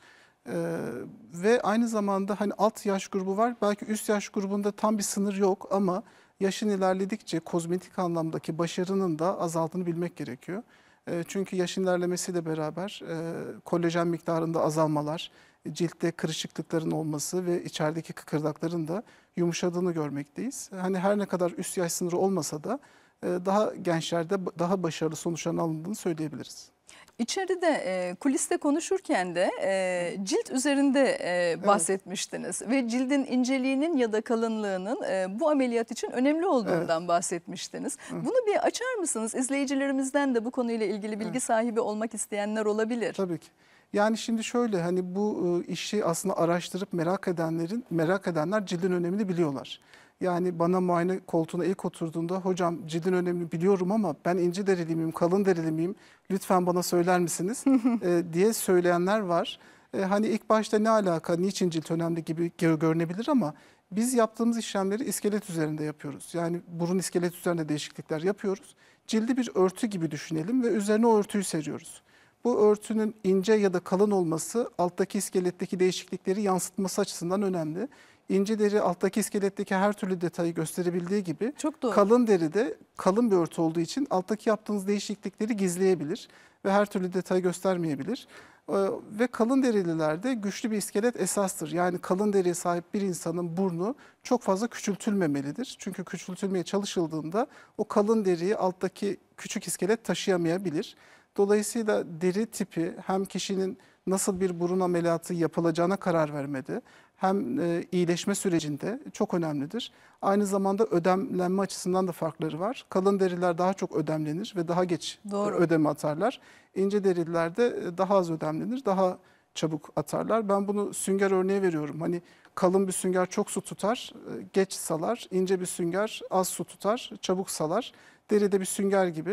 Ee, ve aynı zamanda hani alt yaş grubu var. Belki üst yaş grubunda tam bir sınır yok ama yaşın ilerledikçe kozmetik anlamdaki başarının da azaldığını bilmek gerekiyor. Ee, çünkü yaşın ilerlemesiyle beraber e, kolajen miktarında azalmalar, ciltte kırışıklıkların olması ve içerideki kıkırdakların da yumuşadığını görmekteyiz. Hani her ne kadar üst yaş sınırı olmasa da e, daha gençlerde daha başarılı sonuçlar alındığını söyleyebiliriz. İçeride e, kuliste konuşurken de e, cilt üzerinde e, bahsetmiştiniz evet. ve cildin inceliğinin ya da kalınlığının e, bu ameliyat için önemli olduğundan evet. bahsetmiştiniz. Hı. Bunu bir açar mısınız? İzleyicilerimizden de bu konuyla ilgili bilgi evet. sahibi olmak isteyenler olabilir. Tabii ki. Yani şimdi şöyle hani bu ıı, işi aslında araştırıp merak edenlerin merak edenler cildin önemini biliyorlar. Yani bana muayene koltuğuna ilk oturduğunda hocam cildin önemli biliyorum ama ben ince derili miyim, kalın derili miyim lütfen bana söyler misiniz e, diye söyleyenler var. E, hani ilk başta ne alaka, niçin cilt önemli gibi görünebilir ama biz yaptığımız işlemleri iskelet üzerinde yapıyoruz. Yani burun iskelet üzerinde değişiklikler yapıyoruz. Cildi bir örtü gibi düşünelim ve üzerine o örtüyü seriyoruz. Bu örtünün ince ya da kalın olması alttaki iskeletteki değişiklikleri yansıtması açısından önemli. İnce deri alttaki iskeletteki her türlü detayı gösterebildiği gibi Çok doğru. kalın deri de kalın bir örtü olduğu için alttaki yaptığınız değişiklikleri gizleyebilir ve her türlü detayı göstermeyebilir. Ee, ve kalın derililerde güçlü bir iskelet esastır. Yani kalın deriye sahip bir insanın burnu çok fazla küçültülmemelidir. Çünkü küçültülmeye çalışıldığında o kalın deriyi alttaki küçük iskelet taşıyamayabilir. Dolayısıyla deri tipi hem kişinin nasıl bir burun ameliyatı yapılacağına karar vermedi hem e, iyileşme sürecinde çok önemlidir. Aynı zamanda ödemlenme açısından da farkları var. Kalın deriler daha çok ödemlenir ve daha geç e, Doğru. ödeme atarlar. İnce derilerde e, daha az ödemlenir, daha çabuk atarlar. Ben bunu sünger örneği veriyorum. Hani kalın bir sünger çok su tutar, geç salar. İnce bir sünger az su tutar, çabuk salar. Deri de bir sünger gibi.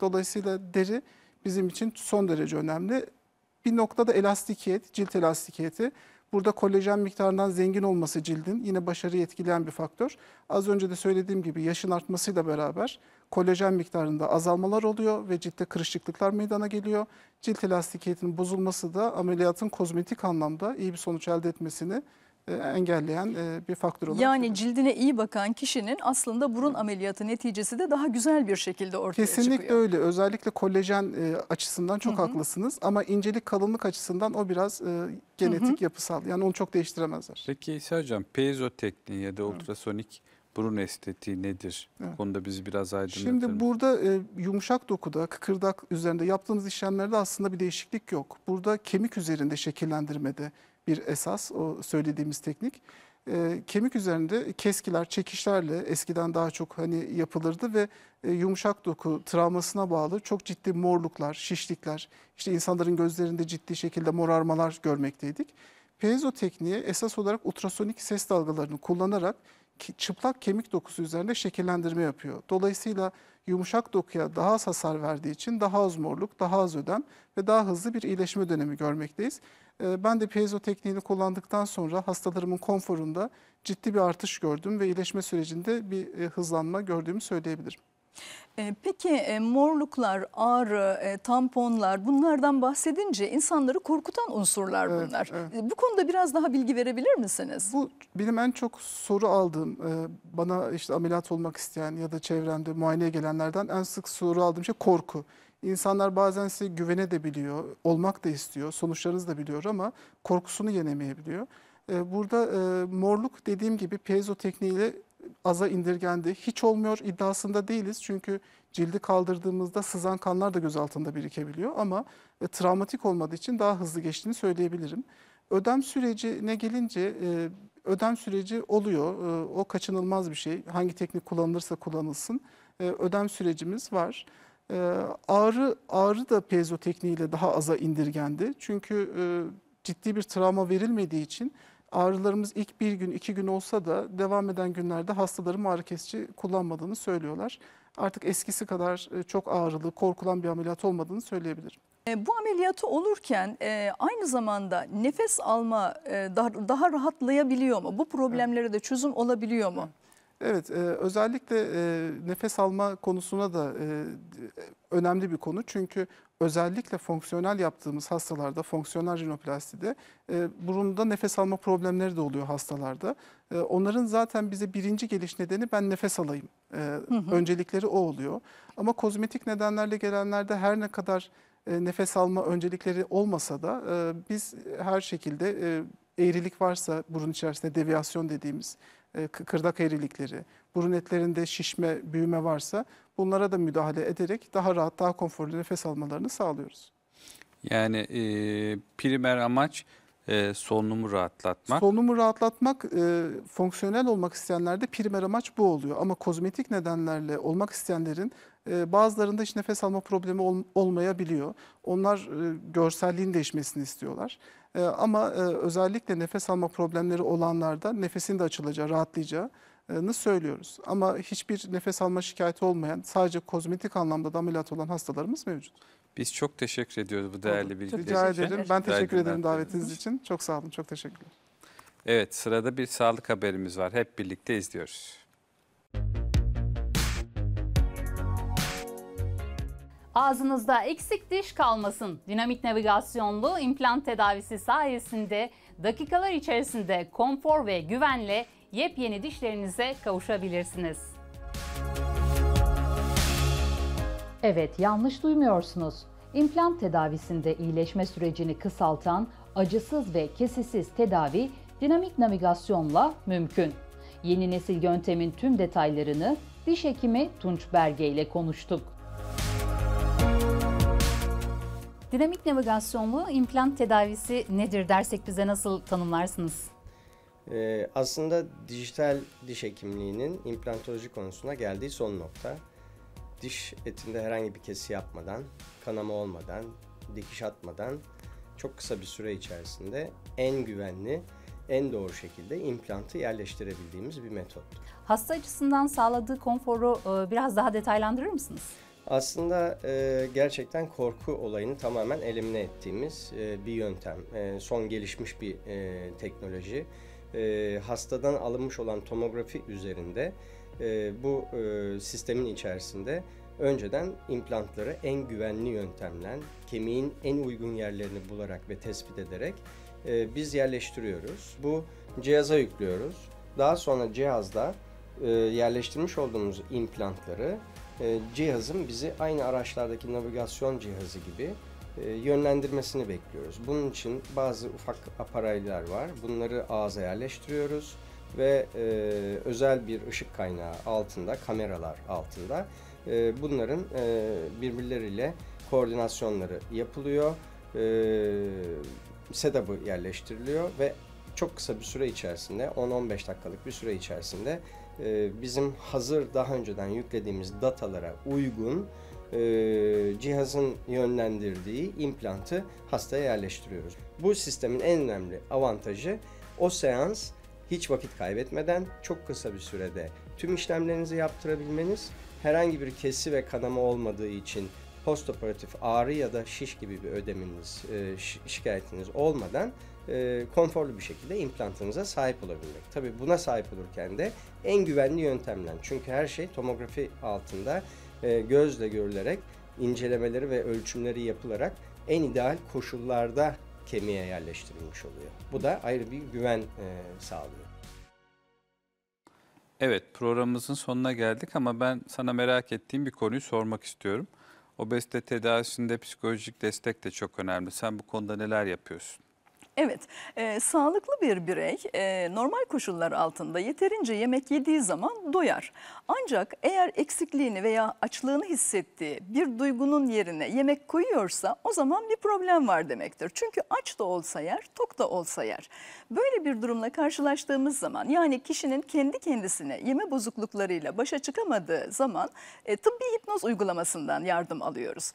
Dolayısıyla deri bizim için son derece önemli. Bir noktada elastikiyet, cilt elastikiyeti. Burada kolajen miktarından zengin olması cildin yine başarıyı etkileyen bir faktör. Az önce de söylediğim gibi yaşın artmasıyla beraber kolajen miktarında azalmalar oluyor ve ciltte kırışıklıklar meydana geliyor. Cilt elastikiyetinin bozulması da ameliyatın kozmetik anlamda iyi bir sonuç elde etmesini e, engelleyen e, bir faktör olarak. Yani cildine iyi bakan kişinin aslında burun ameliyatı neticesi de daha güzel bir şekilde ortaya Kesinlikle çıkıyor. Kesinlikle öyle. Özellikle kolajen e, açısından çok Hı -hı. haklısınız ama incelik kalınlık açısından o biraz genetik Hı -hı. yapısal. Yani onu çok değiştiremezler. Peki İsa Hocam piezo tekniği ya da ultrasonik burun estetiği nedir? Evet. Konuda bizi biraz aydınlatır Şimdi burada e, yumuşak dokuda, kıkırdak üzerinde yaptığımız işlemlerde aslında bir değişiklik yok. Burada kemik üzerinde şekillendirmede, bir esas o söylediğimiz teknik. E, kemik üzerinde keskiler, çekişlerle eskiden daha çok hani yapılırdı ve e, yumuşak doku travmasına bağlı çok ciddi morluklar, şişlikler, işte insanların gözlerinde ciddi şekilde morarmalar görmekteydik. Piezo tekniği esas olarak ultrasonik ses dalgalarını kullanarak çıplak kemik dokusu üzerinde şekillendirme yapıyor. Dolayısıyla yumuşak dokuya daha az hasar verdiği için daha az morluk, daha az ödem ve daha hızlı bir iyileşme dönemi görmekteyiz. Ee, ben de piezo tekniğini kullandıktan sonra hastalarımın konforunda ciddi bir artış gördüm ve iyileşme sürecinde bir e, hızlanma gördüğümü söyleyebilirim. E, peki e, morluklar, ağrı, e, tamponlar bunlardan bahsedince insanları korkutan unsurlar bunlar. Evet, evet. Bu konuda biraz daha bilgi verebilir misiniz? Bu benim en çok soru aldığım, bana işte ameliyat olmak isteyen ya da çevremde muayeneye gelenlerden en sık soru aldığım şey korku. İnsanlar bazen size güvene de biliyor, olmak da istiyor, sonuçlarınızı da biliyor ama korkusunu yenemeyebiliyor. Burada morluk dediğim gibi piezo tekniğiyle aza indirgendi. Hiç olmuyor iddiasında değiliz. Çünkü cildi kaldırdığımızda sızan kanlar da göz altında birikebiliyor. Ama e, travmatik olmadığı için daha hızlı geçtiğini söyleyebilirim. Ödem sürecine gelince e, ödem süreci oluyor. E, o kaçınılmaz bir şey. Hangi teknik kullanılırsa kullanılsın. E, ödem sürecimiz var. E, ağrı, ağrı da piezo tekniğiyle daha aza indirgendi. Çünkü e, ciddi bir travma verilmediği için Ağrılarımız ilk bir gün, iki gün olsa da devam eden günlerde hastaların ağrı kesici kullanmadığını söylüyorlar. Artık eskisi kadar e, çok ağrılı, korkulan bir ameliyat olmadığını söyleyebilirim. E, bu ameliyatı olurken e, aynı zamanda nefes alma daha rahatlayabiliyor mu? Bu problemlere de çözüm olabiliyor mu? Evet, e, özellikle e, nefes alma konusuna da e, önemli bir konu. Çünkü özellikle fonksiyonel yaptığımız hastalarda, fonksiyonel rinoplastide e, burunda nefes alma problemleri de oluyor hastalarda. E, onların zaten bize birinci geliş nedeni ben nefes alayım. E, hı hı. Öncelikleri o oluyor. Ama kozmetik nedenlerle gelenlerde her ne kadar e, nefes alma öncelikleri olmasa da e, biz her şekilde e, eğrilik varsa burun içerisinde deviyasyon dediğimiz e, kıkırdak eğrilikleri, burun etlerinde şişme, büyüme varsa bunlara da müdahale ederek daha rahat, daha konforlu nefes almalarını sağlıyoruz. Yani e, primer amaç e, solunumu rahatlatmak. Solunumu rahatlatmak, e, fonksiyonel olmak isteyenlerde primer amaç bu oluyor. Ama kozmetik nedenlerle olmak isteyenlerin e, bazılarında hiç nefes alma problemi ol, olmayabiliyor. Onlar e, görselliğin değişmesini istiyorlar. E, ama e, özellikle nefes alma problemleri olanlarda nefesin de açılacağı, rahatlayacağını e, söylüyoruz. Ama hiçbir nefes alma şikayeti olmayan sadece kozmetik anlamda da ameliyat olan hastalarımız mevcut. Biz çok teşekkür ediyoruz bu değerli bilgiler için. Rica ederim. Ben teşekkür ederim davetiniz için. Çok sağ olun. Çok teşekkürler. Evet sırada bir sağlık haberimiz var. Hep birlikte izliyoruz. Ağzınızda eksik diş kalmasın. Dinamik navigasyonlu implant tedavisi sayesinde dakikalar içerisinde konfor ve güvenle yepyeni dişlerinize kavuşabilirsiniz. Evet, yanlış duymuyorsunuz. İmplant tedavisinde iyileşme sürecini kısaltan acısız ve kesisiz tedavi dinamik navigasyonla mümkün. Yeni nesil yöntemin tüm detaylarını diş hekimi Tunç Berge ile konuştuk. Dinamik navigasyonlu implant tedavisi nedir dersek bize nasıl tanımlarsınız? Ee, aslında dijital diş hekimliğinin implantoloji konusuna geldiği son nokta. Diş etinde herhangi bir kesi yapmadan, kanama olmadan, dikiş atmadan çok kısa bir süre içerisinde en güvenli, en doğru şekilde implantı yerleştirebildiğimiz bir metot. Hasta açısından sağladığı konforu e, biraz daha detaylandırır mısınız? Aslında e, gerçekten korku olayını tamamen elimine ettiğimiz e, bir yöntem. E, son gelişmiş bir e, teknoloji. E, hastadan alınmış olan tomografi üzerinde e, bu e, sistemin içerisinde önceden implantları en güvenli yöntemle, kemiğin en uygun yerlerini bularak ve tespit ederek e, biz yerleştiriyoruz. Bu cihaza yüklüyoruz. Daha sonra cihazda e, yerleştirmiş olduğumuz implantları e, cihazın bizi aynı araçlardaki navigasyon cihazı gibi e, yönlendirmesini bekliyoruz. Bunun için bazı ufak aparaylar var. Bunları ağza yerleştiriyoruz ve e, özel bir ışık kaynağı altında, kameralar altında e, bunların e, birbirleriyle koordinasyonları yapılıyor. E, setup'ı yerleştiriliyor ve çok kısa bir süre içerisinde, 10-15 dakikalık bir süre içerisinde ee, bizim hazır daha önceden yüklediğimiz datalara uygun e, cihazın yönlendirdiği implantı hastaya yerleştiriyoruz. Bu sistemin en önemli avantajı o seans hiç vakit kaybetmeden çok kısa bir sürede tüm işlemlerinizi yaptırabilmeniz, herhangi bir kesi ve kanama olmadığı için postoperatif ağrı ya da şiş gibi bir ödeminiz, e, şikayetiniz olmadan e, konforlu bir şekilde implantınıza sahip olabilmek. Tabii buna sahip olurken de en güvenli yöntemle çünkü her şey tomografi altında e, gözle görülerek incelemeleri ve ölçümleri yapılarak en ideal koşullarda kemiğe yerleştirilmiş oluyor. Bu da ayrı bir güven e, sağlıyor. Evet programımızın sonuna geldik ama ben sana merak ettiğim bir konuyu sormak istiyorum. Obezite tedavisinde psikolojik destek de çok önemli. Sen bu konuda neler yapıyorsun? Evet, e, sağlıklı bir birey e, normal koşullar altında yeterince yemek yediği zaman doyar. Ancak eğer eksikliğini veya açlığını hissettiği bir duygunun yerine yemek koyuyorsa o zaman bir problem var demektir. Çünkü aç da olsa yer, tok da olsa yer. Böyle bir durumla karşılaştığımız zaman yani kişinin kendi kendisine yeme bozukluklarıyla başa çıkamadığı zaman e, tıbbi hipnoz uygulamasından yardım alıyoruz.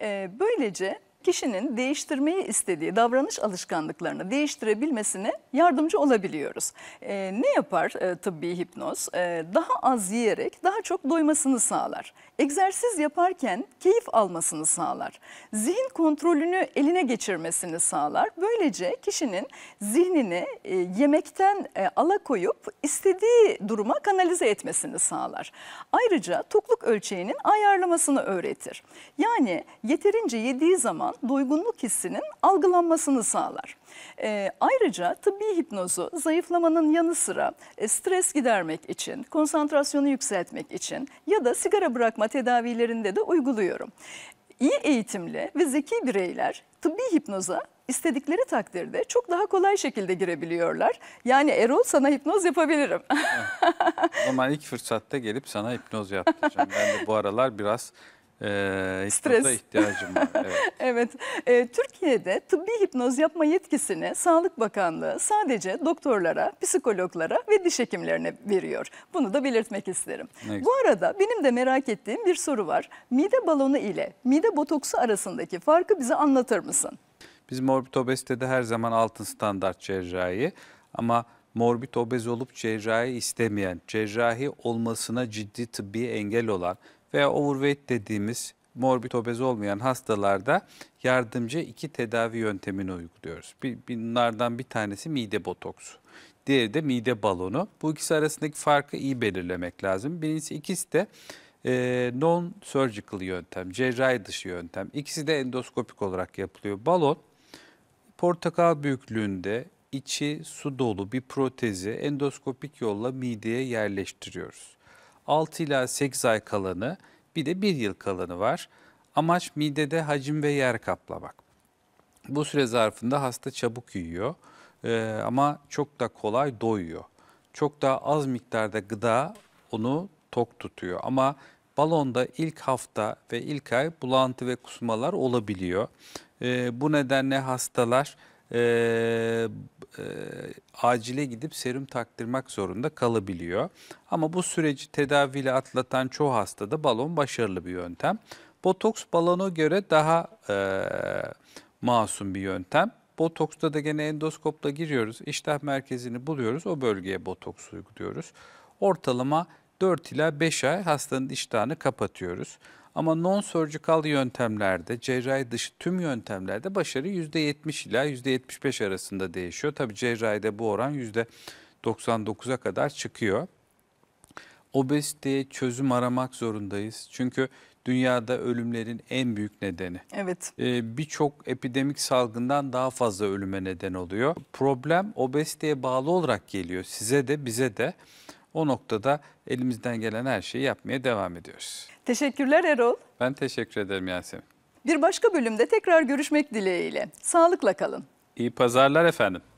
E, böylece kişinin değiştirmeyi istediği davranış alışkanlıklarını değiştirebilmesine yardımcı olabiliyoruz. E, ne yapar e, tıbbi hipnoz? E, daha az yiyerek daha çok doymasını sağlar egzersiz yaparken keyif almasını sağlar. Zihin kontrolünü eline geçirmesini sağlar. Böylece kişinin zihnini e, yemekten e, alakoyup istediği duruma kanalize etmesini sağlar. Ayrıca tokluk ölçeğinin ayarlamasını öğretir. Yani yeterince yediği zaman doygunluk hissinin algılanmasını sağlar. E, ayrıca tıbbi hipnozu zayıflamanın yanı sıra e, stres gidermek için, konsantrasyonu yükseltmek için ya da sigara bırakma tedavilerinde de uyguluyorum. İyi eğitimli ve zeki bireyler tıbbi hipnoza istedikleri takdirde çok daha kolay şekilde girebiliyorlar. Yani Erol sana hipnoz yapabilirim. O zaman ilk fırsatta gelip sana hipnoz yaptıracağım. Ben de bu aralar biraz e, Stres. ihtiyacım var. Evet. evet. E, Türkiye'de tıbbi hipnoz yapma yetkisini Sağlık Bakanlığı sadece doktorlara, psikologlara ve diş hekimlerine veriyor. Bunu da belirtmek isterim. Ne Bu arada benim de merak ettiğim bir soru var. Mide balonu ile mide botoksu arasındaki farkı bize anlatır mısın? Biz morbid obezitede her zaman altın standart cerrahi ama morbid obez olup cerrahi istemeyen, cerrahi olmasına ciddi tıbbi engel olan veya overweight dediğimiz morbid obez olmayan hastalarda yardımcı iki tedavi yöntemini uyguluyoruz. Bunlardan bir tanesi mide botoksu. Diğeri de mide balonu. Bu ikisi arasındaki farkı iyi belirlemek lazım. Birincisi ikisi de e, non-surgical yöntem, cerrahi dışı yöntem. İkisi de endoskopik olarak yapılıyor. Balon portakal büyüklüğünde içi su dolu bir protezi endoskopik yolla mideye yerleştiriyoruz. 6 ila 8 ay kalanı bir de 1 yıl kalanı var. Amaç midede hacim ve yer kaplamak. Bu süre zarfında hasta çabuk yiyor ee, ama çok da kolay doyuyor. Çok daha az miktarda gıda onu tok tutuyor ama balonda ilk hafta ve ilk ay bulantı ve kusmalar olabiliyor. Ee, bu nedenle hastalar e, e, acile gidip serum taktırmak zorunda kalabiliyor. Ama bu süreci tedaviyle atlatan çoğu hastada balon başarılı bir yöntem. Botoks balona göre daha e, masum bir yöntem. Botoksta da gene endoskopla giriyoruz. İştah merkezini buluyoruz. O bölgeye botoks uyguluyoruz. Ortalama 4 ila 5 ay hastanın iştahını kapatıyoruz. Ama non-surgical yöntemlerde, cerrahi dışı tüm yöntemlerde başarı %70 ila %75 arasında değişiyor. Tabi cerrahide bu oran %99'a kadar çıkıyor. Obeziteye çözüm aramak zorundayız. Çünkü dünyada ölümlerin en büyük nedeni. Evet. Ee, Birçok epidemik salgından daha fazla ölüme neden oluyor. Problem obeziteye bağlı olarak geliyor size de bize de. O noktada elimizden gelen her şeyi yapmaya devam ediyoruz. Teşekkürler Erol. Ben teşekkür ederim Yasemin. Bir başka bölümde tekrar görüşmek dileğiyle. Sağlıkla kalın. İyi pazarlar efendim.